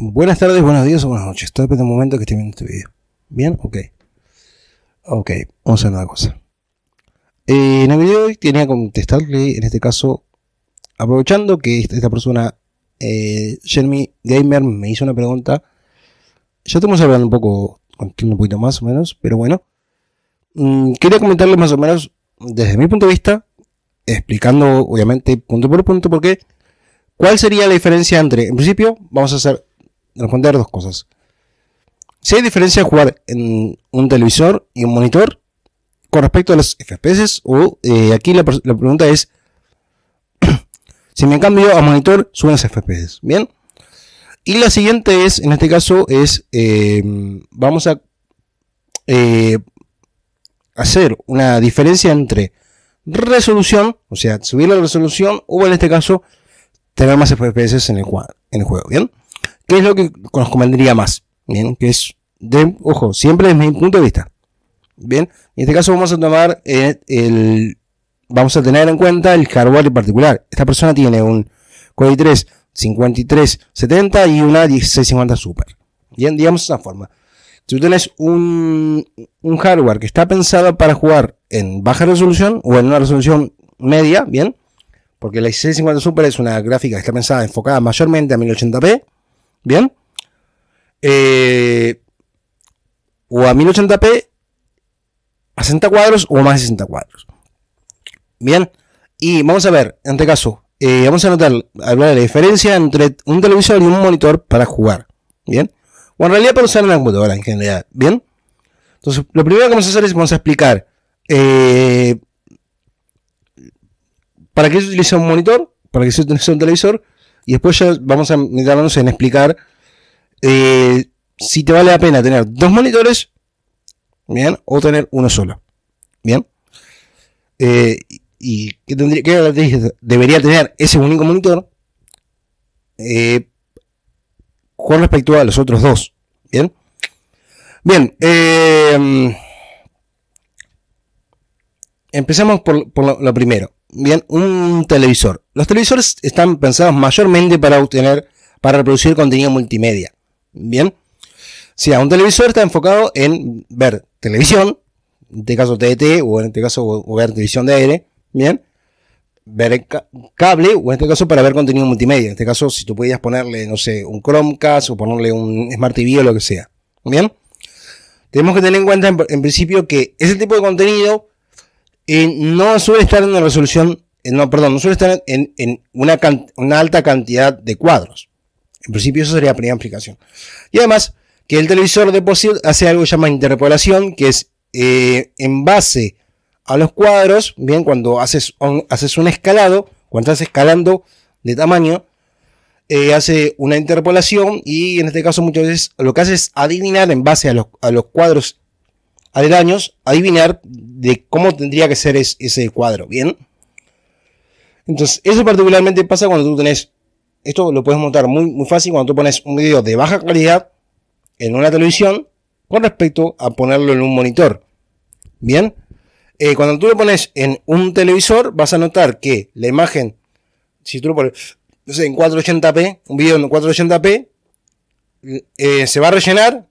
Buenas tardes, buenos días o buenas noches. Todo depende del momento que esté viendo este video. ¿Bien? Ok. Ok, vamos a hacer una cosa. Eh, en el video de hoy tenía que contestarle, en este caso, aprovechando que esta persona, eh, Jeremy Gamer, me hizo una pregunta. Ya estamos hablando un poco, un poquito más o menos, pero bueno. Mm, quería comentarle más o menos, desde mi punto de vista, explicando, obviamente, punto por punto, por qué. ¿Cuál sería la diferencia entre, en principio, vamos a hacer responder dos cosas. Si hay diferencia de jugar en un televisor y un monitor con respecto a las FPS, o eh, aquí la, pregunta es: si me cambio a monitor, suben las FPS. Bien. Y la siguiente es: en este caso, es eh, vamos a eh, hacer una diferencia entre resolución, o sea, subir la resolución, o en este caso, tener más FPS en el, en el juego. Bien. ¿Qué es lo que nos convendría más? Bien, que es, de, ojo, siempre desde mi punto de vista. Bien, en este caso vamos a tomar eh, el, vamos a tener en cuenta el hardware en particular. Esta persona tiene un Core i3 5370 y una 1650 Super. Bien, digamos de esa forma. Si tú tenés un, un hardware que está pensado para jugar en baja resolución o en una resolución media, bien, porque la 1650 Super es una gráfica que está pensada enfocada mayormente a 1080p, ¿Bien? Eh, o a 1080p a 60 cuadros o más de 60 cuadros. Bien, y vamos a ver, en este caso, eh, vamos a notar, hablar de la diferencia entre un televisor y un monitor para jugar. Bien, o en realidad para usar la computadora en general. Bien, entonces lo primero que vamos a hacer es vamos a explicar eh, para qué se utiliza un monitor, para qué se utiliza un televisor y después ya vamos a meternos en explicar eh, si te vale la pena tener dos monitores, bien, o tener uno solo, bien. Eh, y qué, tendría, qué debería tener ese único monitor eh, con respecto a los otros dos, bien. Bien, mm, empezamos por, por lo primero bien, un televisor. Los televisores están pensados mayormente para obtener, para reproducir contenido multimedia. Bien. si sea, un televisor está enfocado en ver televisión, en este caso TDT, o en este caso o ver televisión de aire, bien, ver cable, o en este caso para ver contenido multimedia. En este caso, si tú podías ponerle, no sé, un Chromecast o ponerle un Smart TV o lo que sea. Bien. Tenemos que tener en cuenta, en principio, que ese tipo de contenido no suele estar en una resolución, eh, no, perdón, no suele estar en, una, una, alta cantidad de cuadros. En principio, eso sería la primera aplicación. Y además, que el televisor de posible hace algo que se llama interpolación, que es eh, en base a los cuadros, bien, cuando haces un, haces un escalado, cuando estás escalando de tamaño, eh, hace una interpolación y en este caso muchas veces lo que hace es adivinar en base a los, a los cuadros aledaños adivinar de cómo tendría que ser ese cuadro, ¿bien? Entonces, eso particularmente pasa cuando tú tenés, esto lo puedes montar muy, muy fácil cuando tú pones un video de baja calidad en una televisión con respecto a ponerlo en un monitor, ¿bien? Eh, cuando tú lo pones en un televisor, vas a notar que la imagen, si tú lo pones no en 480p, un video en 480p, eh, se va a rellenar,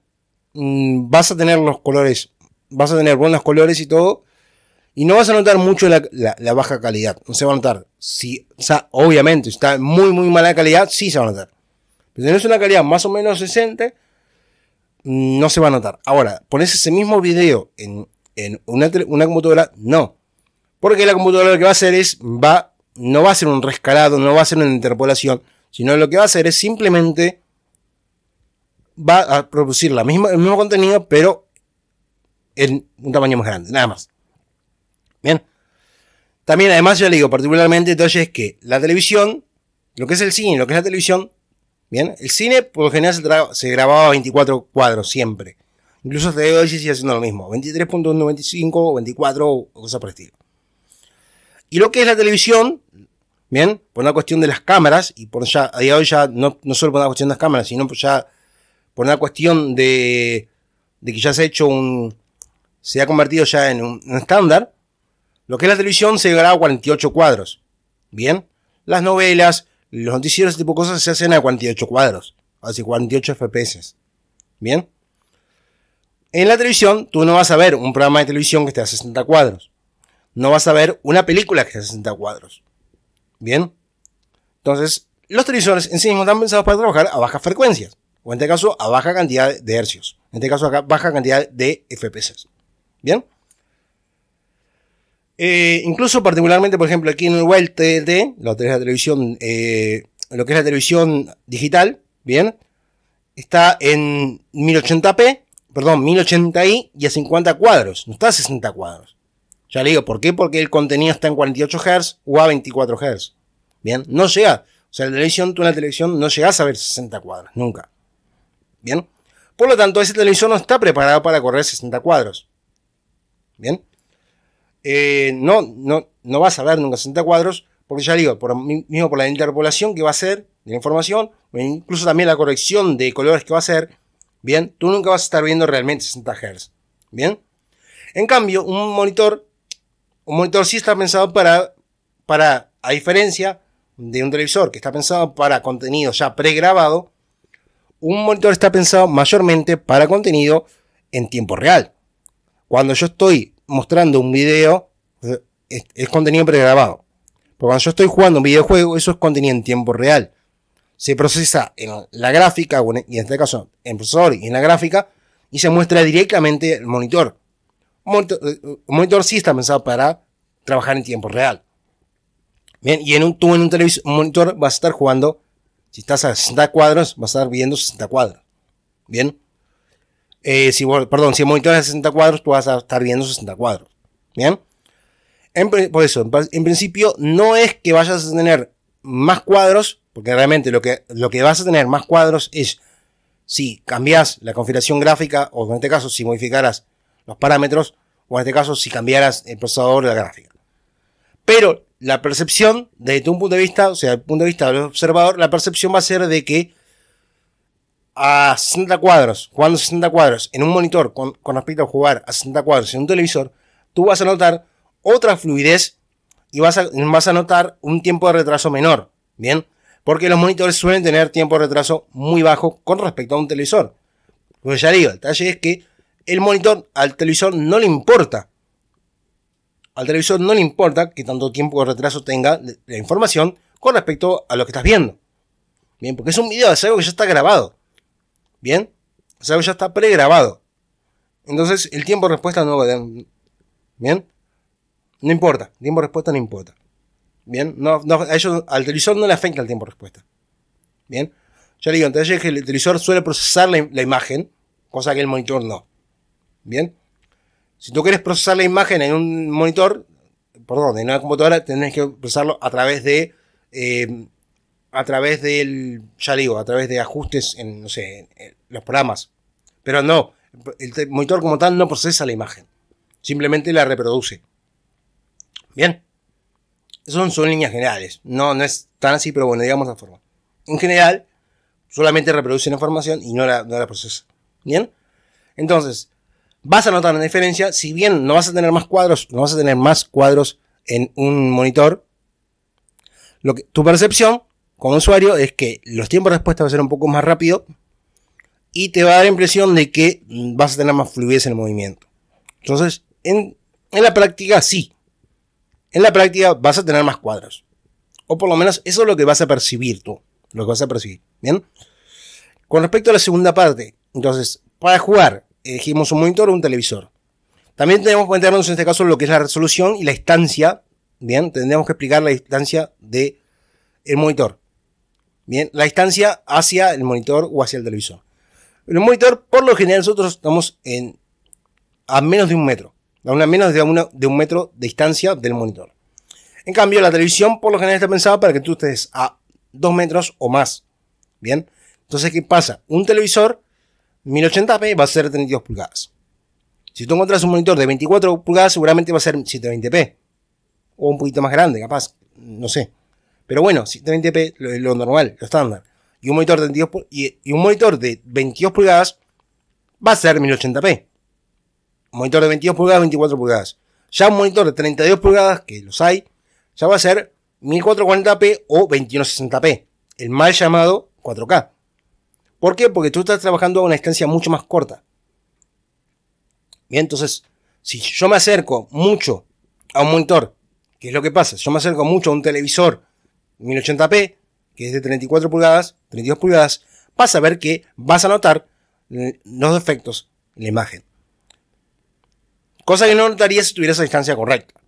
mm, vas a tener los colores vas a tener buenos colores y todo, y no vas a notar mucho la, baja calidad, no se va a notar. Si, obviamente, si está muy, muy mala calidad, sí se va a notar. Pero si tenés una calidad más o menos decente, mm, no se va a notar. Ahora, pones ese mismo video en, una, computadora, no. Porque la computadora lo que va a hacer es, va, no va a ser un rescalado, no va a ser una interpolación, sino lo que va a hacer es simplemente va a producir la misma, el mismo contenido, pero en un tamaño más grande, nada más. Bien. También, además, yo le digo particularmente, es que la televisión, lo que es el cine, lo que es la televisión, bien, el cine por lo general se, grababa 24 cuadros siempre. Incluso hasta hoy sigue haciendo lo mismo, 23.95 o 24 o cosas por el estilo. Y lo que es la televisión, bien, por una cuestión de las cámaras, y por ya, a día de hoy ya, no, no solo por una cuestión de las cámaras, sino por ya por una cuestión de, de que ya se ha hecho un, se ha convertido ya en un estándar, lo que es la televisión se graba a 48 cuadros. Bien, las novelas, los noticieros, ese tipo de cosas se hacen a 48 cuadros, así 48 FPS. Bien, en la televisión tú no vas a ver un programa de televisión que esté a 60 cuadros, no vas a ver una película que esté a 60 cuadros. Bien, entonces los televisores en sí mismos están pensados para trabajar a bajas frecuencias, o en este caso a baja cantidad de hercios, en este caso a baja cantidad de FPS. ¿Bien? Eh, incluso particularmente, por ejemplo, aquí en el TDT, lo que es la televisión, eh, lo que es la televisión digital, ¿bien? Está en 1080p, perdón, 1080i y a 50 cuadros, no está a 60 cuadros. Ya le digo, ¿por qué? Porque el contenido está en 48 Hz o a 24 Hz. ¿Bien? No llega. O sea, la televisión, tú en la televisión no llegas a ver 60 cuadros, nunca. ¿Bien? Por lo tanto, ese televisor no está preparado para correr 60 cuadros. ¿Bien? Eh, no, no, no vas a ver nunca 60 cuadros, porque ya digo, por, mismo por la interpolación que va a hacer de la información, incluso también la corrección de colores que va a hacer, ¿bien? Tú nunca vas a estar viendo realmente 60 Hz, ¿bien? En cambio, un monitor, un monitor sí está pensado para, para, a diferencia de un televisor que está pensado para contenido ya pregrabado, un monitor está pensado mayormente para contenido en tiempo real. Cuando yo estoy mostrando un video, eh, es, contenido pregrabado. Porque cuando yo estoy jugando un videojuego, eso es contenido en tiempo real. Se procesa en la gráfica, y en este caso en el procesador y en la gráfica, y se muestra directamente el monitor. Monitor, eh, monitor sí está pensado para trabajar en tiempo real. Bien, y en un, tú en un, televisor, un monitor vas a estar jugando, si estás a 60 cuadros, vas a estar viendo 60 cuadros. Bien. Eh, si, perdón, si el monitor de 60 cuadros, tú vas a estar viendo 60 cuadros. ¿Bien? por eso, en, principio, no es que vayas a tener más cuadros, porque realmente lo que, lo que vas a tener más cuadros es si cambias la configuración gráfica, o en este caso, si modificaras los parámetros, o en este caso, si cambiaras el procesador de la gráfica. Pero la percepción, desde tu punto de vista, o sea, el punto de vista del observador, la percepción va a ser de que a 60 cuadros, jugando 60 cuadros en un monitor con, respecto a jugar a 60 cuadros en un televisor, tú vas a notar otra fluidez y vas a, a notar un tiempo de retraso menor, ¿bien? Porque los monitores suelen tener tiempo de retraso muy bajo con respecto a un televisor. Pues ya digo, el detalle es que el monitor al televisor no le importa. Al televisor no le importa que tanto tiempo de retraso tenga la información con respecto a lo que estás viendo. Bien, porque es un video, es algo que ya está grabado. Bien, o sea, ya está pregrabado. Entonces, el tiempo de respuesta no va a Bien, no importa, el tiempo de respuesta no importa. Bien, no, no, al televisor no le afecta el tiempo de respuesta. Bien, ya digo, entonces que el televisor suele procesar la, imagen, cosa que el monitor no. Bien, si tú quieres procesar la imagen en un monitor, perdón, en una computadora, tenés que procesarlo a través de eh, a través del, ya digo, a través de ajustes en, no sé, los programas. Pero no, el monitor como tal no procesa la imagen, simplemente la reproduce. Bien, Esas son, son líneas generales, no, no es tan así, pero bueno, digamos la forma. En general, solamente reproduce la información y no la, no la procesa. Bien, entonces, vas a notar una diferencia, si bien no vas a tener más cuadros, no vas a tener más cuadros en un monitor, lo que, tu percepción como usuario es que los tiempos de respuesta van a ser un poco más rápido y te va a dar la impresión de que vas a tener más fluidez en el movimiento. Entonces, en, la práctica sí. En la práctica vas a tener más cuadros. O por lo menos eso es lo que vas a percibir tú. Lo que vas a percibir. ¿Bien? Con respecto a la segunda parte. Entonces, para jugar elegimos un monitor o un televisor. También tenemos que enterarnos, en este caso lo que es la resolución y la distancia. Bien, tendríamos que explicar la distancia del el monitor. Bien, la distancia hacia el monitor o hacia el televisor. El monitor, por lo general, nosotros estamos en, a menos de un metro. A una menos de, de un metro de distancia del monitor. En cambio, la televisión, por lo general, está pensada para que tú estés a dos metros o más. Bien, entonces, ¿qué pasa? Un televisor 1080p va a ser 32 pulgadas. Si tú encuentras un monitor de 24 pulgadas, seguramente va a ser 720p. O un poquito más grande, capaz. No sé. Pero bueno, 30 p lo, lo normal, lo estándar. Y un monitor de 22, y, un monitor de 22 pulgadas va a ser 1080p. Un monitor de 22 pulgadas, 24 pulgadas. Ya un monitor de 32 pulgadas, que los hay, ya va a ser 1440p o 2160p. El mal llamado 4K. ¿Por qué? Porque tú estás trabajando a una distancia mucho más corta. Bien, entonces, si yo me acerco mucho a un monitor, ¿qué es lo que pasa, si yo me acerco mucho a un televisor 1080p, que es de 34 pulgadas, 32 pulgadas, vas a ver que vas a notar los defectos en la imagen. Cosa que no notaría si tuvieras la distancia correcta.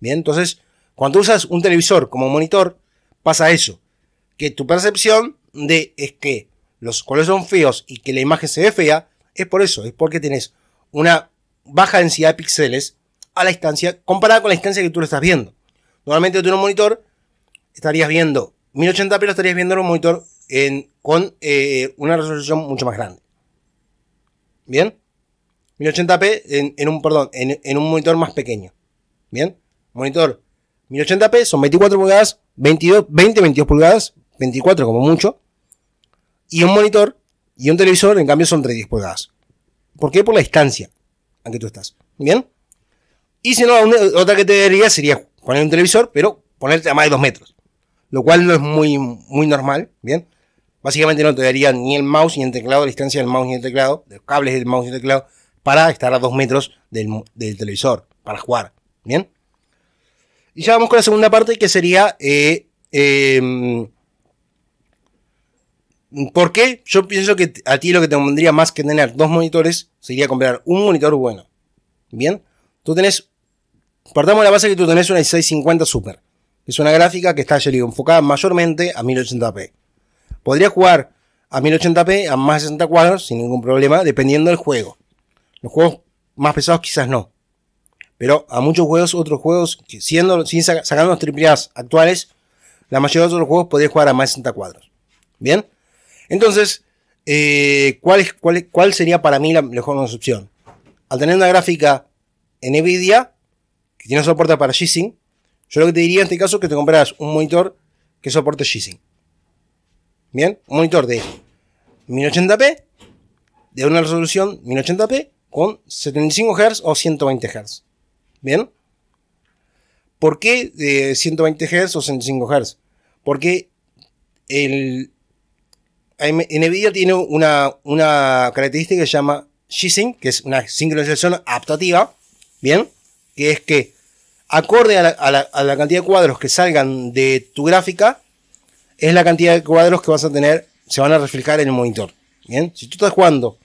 Bien, entonces, cuando usas un televisor como monitor, pasa eso. Que tu percepción de es que los colores son feos y que la imagen se ve fea, es por eso, es porque tenés una baja densidad de píxeles a la distancia comparada con la distancia que tú lo estás viendo. Normalmente tú un monitor estarías viendo 1080p, lo estarías viendo en un monitor con eh, una resolución mucho más grande. ¿Bien? 1080p en, un, perdón, en, un monitor más pequeño. ¿Bien? Monitor 1080p son 24 pulgadas, 22, 20, 22 pulgadas, 24 como mucho. Y un monitor y un televisor, en cambio, son 3 pulgadas. ¿Por qué? Por la distancia a que tú estás. ¿Bien? Y si no, otra que te diría sería poner un televisor, pero ponerte a más de 2 metros lo cual no es muy, muy normal, ¿bien? Básicamente no te daría ni el mouse ni el teclado, la distancia del mouse ni el teclado, de los cables del mouse y el teclado, para estar a dos metros del, televisor, para jugar, ¿bien? Y ya vamos con la segunda parte que sería... Eh, em, ¿Por qué? Yo pienso que a ti lo que te pondría más que tener dos monitores sería comprar un monitor bueno. Bien, tú tenés. Partamos de la base que tú tenés una 650 Super es una gráfica que está, enfocada mayormente a 1080p. Podría jugar a 1080p, a más de 60 cuadros, sin ningún problema, dependiendo del juego. Los juegos más pesados quizás no. Pero a muchos juegos, otros juegos, siendo, sin sacando los AAAs actuales, la mayoría de los juegos podría jugar a más de 60 cuadros. ¿Bien? Entonces, eh, ¿cuál, cuál, sería para mí la mejor opción? Al tener una gráfica en NVIDIA, que tiene soporte para G-Sync, yo lo que te diría en este caso es que te comprarás un monitor que soporte G-Sync. Bien, un monitor de 1080p, de una resolución 1080p con 75 Hz o 120 Hz. Bien. ¿Por qué de eh, 120 Hz o 65 Hz? Porque el, NVIDIA tiene una, una característica que se llama G-Sync, que es una sincronización adaptativa, ¿bien? Que es que acorde a la, cantidad de cuadros que salgan de tu gráfica, es la cantidad de cuadros que vas a tener, se van a reflejar en el monitor. Bien, si tú estás jugando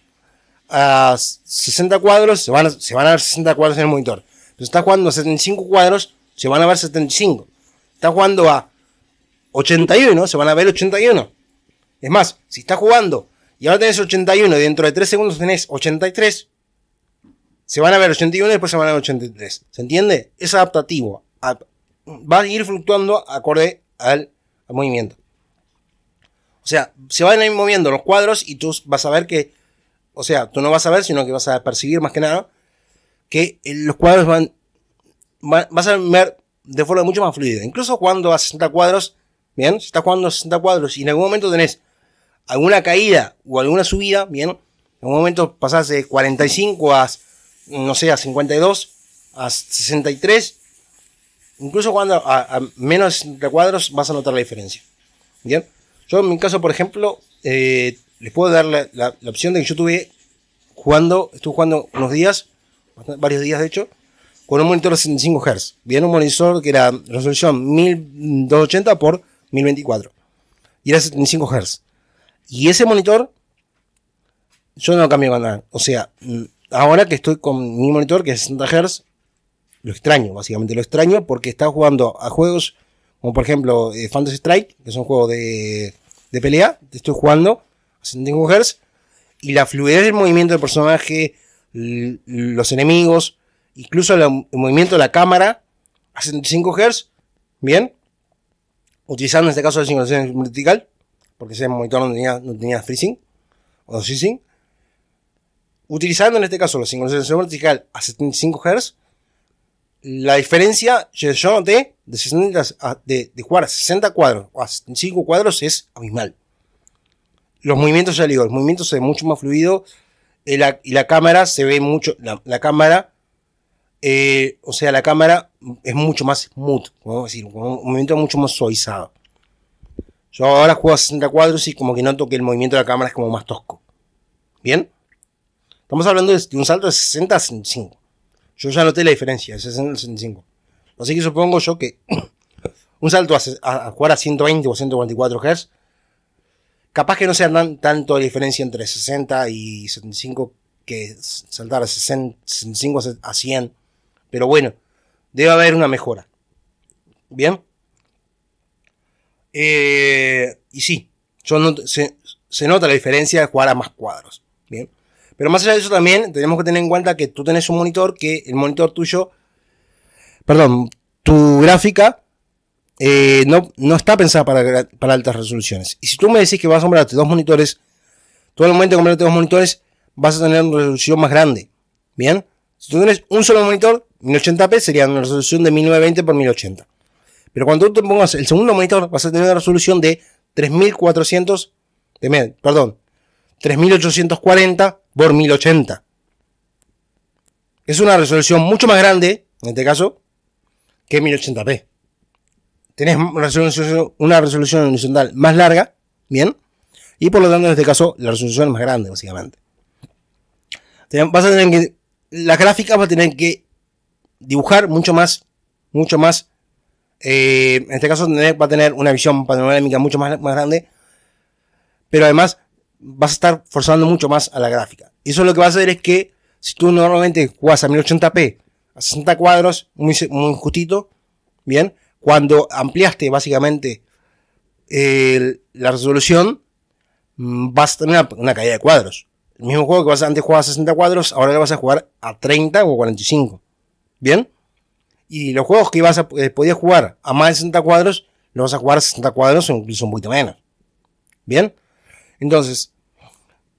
a 60 cuadros, se van a, ver 60 cuadros en el monitor. Si estás jugando a 75 cuadros, se van a ver 75. Estás jugando a 81, se van a ver 81. Es más, si estás jugando y ahora tenés 81 y dentro de 3 segundos tenés 83, se van a ver 81 y después se van a ver 83. ¿Se entiende? Es adaptativo. Va a ir fluctuando acorde al, movimiento. O sea, se van a ir moviendo los cuadros y tú vas a ver que, o sea, tú no vas a ver, sino que vas a percibir más que nada que eh, los cuadros van, vas a ver de forma mucho más fluida. Incluso cuando a 60 cuadros, bien, si estás jugando a 60 cuadros y en algún momento tenés alguna caída o alguna subida, bien, en algún momento pasás de 45 a no sé, a 52, a 63, incluso cuando a, menos recuadros vas a notar la diferencia. Bien, yo en mi caso, por ejemplo, eh, les puedo dar la, opción de que yo tuve jugando, estuve jugando unos días, varios días de hecho, con un monitor de 75 Hz. Bien, un monitor que era resolución 1280 por 1024 y era 75 Hz. Y ese monitor, yo no lo cambié nada. O sea, ahora que estoy con mi monitor que es 60 Hz, lo extraño, básicamente lo extraño porque estaba jugando a juegos como por ejemplo eh, Fantasy Strike, que es un juego de, de pelea, estoy jugando a 65 Hz y la fluidez del movimiento del personaje, los enemigos, incluso el, movimiento de la cámara a 65 Hz, bien, utilizando en este caso la sincronización vertical, porque ese monitor no tenía, no tenía freezing o freezing utilizando en este caso la sincronización vertical a 75 Hz, la diferencia, yo noté, de, de, jugar a 60 cuadros o a 75 cuadros es abismal. Los movimientos, ya digo, los movimientos se ve mucho más fluido eh, y la, cámara se ve mucho, la, cámara, eh, o sea, la cámara es mucho más smooth, vamos a decir, un movimiento mucho más suavizado. Yo ahora juego a 60 cuadros y como que noto que el movimiento de la cámara es como más tosco. ¿Bien? Estamos hablando de un salto de 60 a 65. Yo ya noté la diferencia, de 60 a 65. Así que supongo yo que un salto a, jugar a 120 o 144 Hz, capaz que no sea tanto la diferencia entre 60 y 75 que saltar a 65 a 100. Pero bueno, debe haber una mejora. Bien. Eh, y sí, yo se, se nota la diferencia de jugar a más cuadros. Bien. Pero más allá de eso también tenemos que tener en cuenta que tú tenés un monitor que el monitor tuyo, perdón, tu gráfica eh, no, no está pensada para, altas resoluciones. Y si tú me decís que vas a comprarte dos monitores, tú al momento de comprarte dos monitores vas a tener una resolución más grande. ¿Bien? Si tú tienes un solo monitor, 1080p sería una resolución de 1920x1080. Pero cuando tú te pongas el segundo monitor, vas a tener una resolución de 3400, de, perdón, 3840 por 1080. Es una resolución mucho más grande, en este caso, que 1080p. Tenés una resolución, horizontal más larga, ¿bien? Y por lo tanto, en este caso, la resolución es más grande, básicamente. Vas a tener que. la gráfica va a tener que dibujar mucho más. Mucho más. Eh, en este caso, va a tener una visión panorámica mucho más grande. Pero además, vas a estar forzando mucho más a la gráfica. Y eso lo que va a hacer es que si tú normalmente juegas a 1080p, a 60 cuadros, muy, muy justito, bien, cuando ampliaste básicamente la resolución, vas a tener una, caída de cuadros. El mismo juego que vas, antes jugabas a 60 cuadros, ahora lo vas a jugar a 30 o 45. ¿Bien? Y los juegos que ibas a, eh, podías jugar a más de 60 cuadros, los vas a jugar a 60 cuadros o incluso un poquito menos. ¿Bien? Entonces,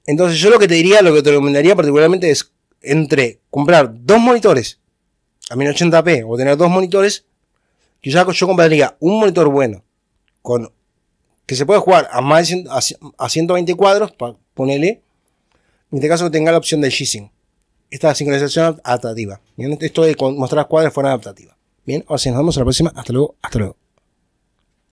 entonces yo lo que te diría, lo que te recomendaría particularmente es entre comprar dos monitores a 1080p o tener dos monitores, que yo compraría un monitor bueno con que se puede jugar a más de, a, 120 cuadros, ponele, en este caso tenga la opción del g Esta sincronización adaptativa. esto de mostrar cuadros fuera adaptativa. Bien, ahora nos vemos a la próxima. Hasta luego, hasta luego.